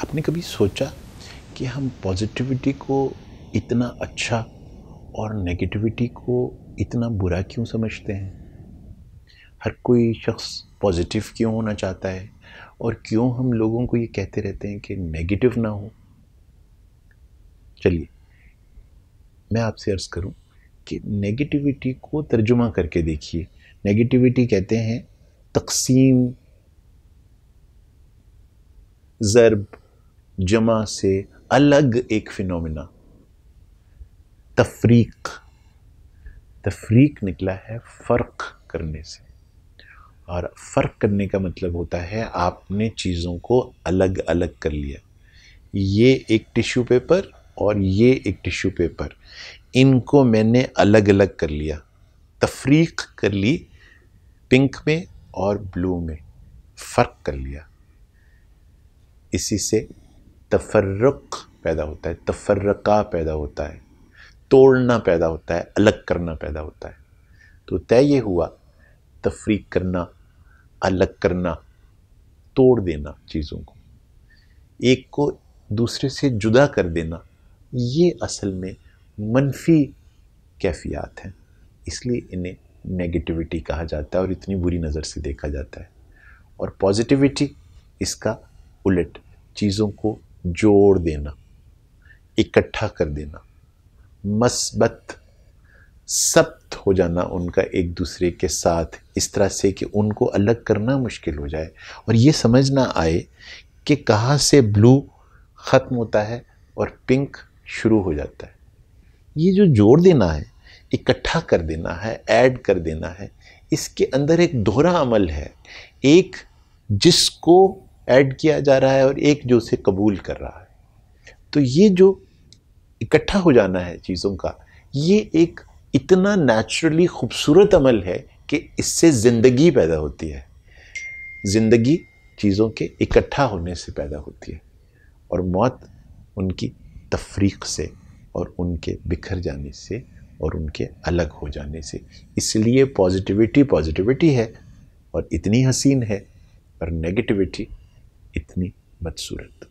आपने कभी सोचा कि हम पॉजिटिविटी को इतना अच्छा और नेगेटिविटी को इतना बुरा क्यों समझते हैं हर कोई शख्स पॉजिटिव क्यों होना चाहता है और क्यों हम लोगों को ये कहते रहते हैं कि नेगेटिव ना हो चलिए मैं आपसे अर्ज़ करूं कि नेगेटिविटी को तर्जुमा करके देखिए नेगेटिविटी कहते हैं तकसीम ज़रब जमा से अलग एक फिनोमिना तफरीक तफरीक निकला है फ़र्क करने से और फ़र्क करने का मतलब होता है आपने चीज़ों को अलग अलग कर लिया ये एक टिश्यू पेपर और ये एक टिश्यू पेपर इनको मैंने अलग अलग कर लिया तफरीक कर ली पिंक में और ब्लू में फ़र्क कर लिया इसी से तफर्रक पैदा होता है तफर्रका पैदा होता है तोड़ना पैदा होता है अलग करना पैदा होता है तो तय ये हुआ तफरीक करना अलग करना तोड़ देना चीज़ों को एक को दूसरे से जुदा कर देना ये असल में मनफी कैफियात हैं इसलिए इन्हें नेगेटिविटी कहा जाता है और इतनी बुरी नज़र से देखा जाता है और पॉजिटिविटी इसका उलट चीज़ों को जोड़ देना इकट्ठा कर देना मस्बत सब्त हो जाना उनका एक दूसरे के साथ इस तरह से कि उनको अलग करना मुश्किल हो जाए और ये समझ ना आए कि कहाँ से ब्लू ख़त्म होता है और पिंक शुरू हो जाता है ये जो जोड़ देना है इकट्ठा कर देना है ऐड कर देना है इसके अंदर एक दोहरा अमल है एक जिसको ऐड किया जा रहा है और एक जो उसे कबूल कर रहा है तो ये जो इकट्ठा हो जाना है चीज़ों का ये एक इतना नेचुरली खूबसूरत अमल है कि इससे ज़िंदगी पैदा होती है ज़िंदगी चीज़ों के इकट्ठा होने से पैदा होती है और मौत उनकी तफरीक से और उनके बिखर जाने से और उनके अलग हो जाने से इसलिए पॉजिटिविटी पॉजिटिविटी है और इतनी हसीन है और नेगेटिविटी इतनी बदसूरत